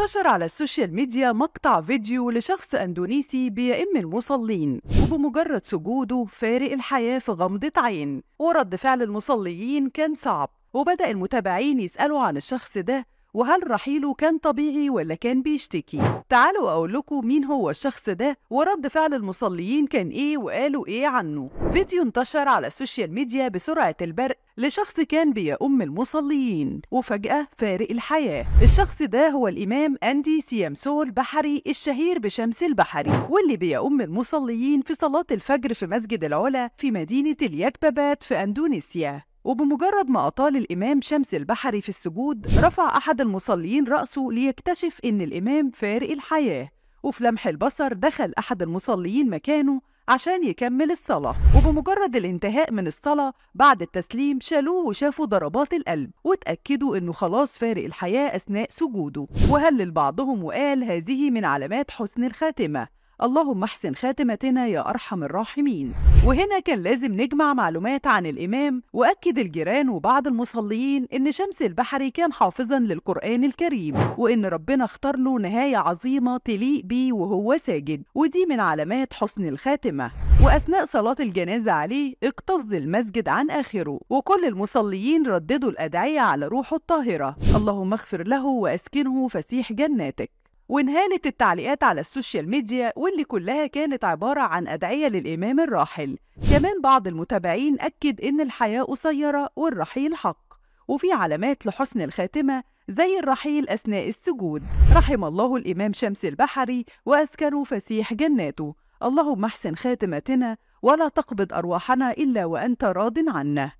انتشر على السوشيال ميديا مقطع فيديو لشخص أندونيسي بيئم المصلين وبمجرد سجوده فارق الحياة في غمضة عين ورد فعل المصليين كان صعب وبدأ المتابعين يسألوا عن الشخص ده وهل رحيله كان طبيعي ولا كان بيشتكي تعالوا اقول لكم مين هو الشخص ده ورد فعل المصلين كان ايه وقالوا ايه عنه فيديو انتشر على السوشيال ميديا بسرعه البرق لشخص كان بيأم المصلين وفجأة فارق الحياة الشخص ده هو الإمام أندي سيامسول بحري الشهير بشمس البحري واللي بيأم المصلين في صلاة الفجر في مسجد العلا في مدينة اليكبابات في أندونيسيا وبمجرد ما أطال الإمام شمس البحري في السجود رفع أحد المصلين رأسه ليكتشف إن الإمام فارق الحياة وفي لمح البصر دخل أحد المصلين مكانه عشان يكمل الصلاة وبمجرد الانتهاء من الصلاة بعد التسليم شالوه وشافوا ضربات القلب وتأكدوا انه خلاص فارق الحياة اثناء سجوده وهلل بعضهم وقال هذه من علامات حسن الخاتمة اللهم احسن خاتمتنا يا أرحم الراحمين وهنا كان لازم نجمع معلومات عن الإمام وأكد الجيران وبعض المصلين إن شمس البحري كان حافظا للقرآن الكريم وإن ربنا اختار له نهاية عظيمة تليق بيه وهو ساجد ودي من علامات حسن الخاتمة وأثناء صلاة الجنازة عليه اقتص المسجد عن آخره وكل المصليين رددوا الأدعية على روحه الطاهرة اللهم اغفر له وأسكنه فسيح جناتك وانهالت التعليقات على السوشيال ميديا واللي كلها كانت عبارة عن أدعية للإمام الراحل كمان بعض المتابعين أكد إن الحياة قصيرة والرحيل حق وفي علامات لحسن الخاتمة زي الرحيل أثناء السجود رحم الله الإمام شمس البحري وأسكنه فسيح جناته اللهم احسن خاتمتنا ولا تقبض أرواحنا إلا وأنت راض عنه